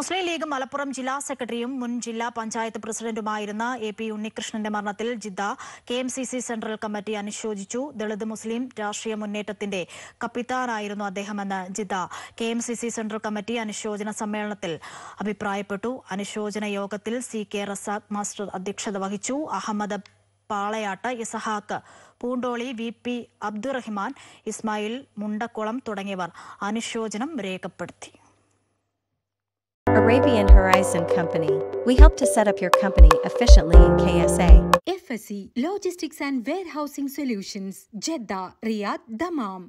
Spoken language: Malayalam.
മുസ്ലിം ലീഗ് മലപ്പുറം ജില്ലാ സെക്രട്ടറിയും മുൻ ജില്ലാ പഞ്ചായത്ത് പ്രസിഡന്റുമായിരുന്ന എ പി ഉണ്ണികൃഷ്ണന്റെ മരണത്തിൽ Jeddah K M C C central committee അനുശോചിച്ചു ദളിത് മുസ്ലിം രാഷ്ട്രീയ മുന്നേറ്റത്തിന്റെ കപ്പിത്താനായിരുന്നു അദ്ദേഹമെന്ന് Jeddah K M C C central committee അനുശോചന സമ്മേളനത്തിൽ അഭിപ്രായപ്പെട്ടു അനുശോചന യോഗത്തിൽ സി കെ റസാഖ് മാസ്റ്റർ അധ്യക്ഷത വഹിച്ചു അഹമ്മദ് പാളയാട്ട് ഇസഹാക്ക് പൂണ്ടോളി വി പി അബ്ദുറഹിമാൻ ഇസ്മായിൽ മുണ്ടക്കുളം തുടങ്ങിയവർ അനുശോചനം രേഖപ്പെടുത്തി Arabian Horizon Company. We help to set up your company efficiently in KSA. FSE Logistics and Warehousing Solutions, Jeddah, Riyadh, Damam.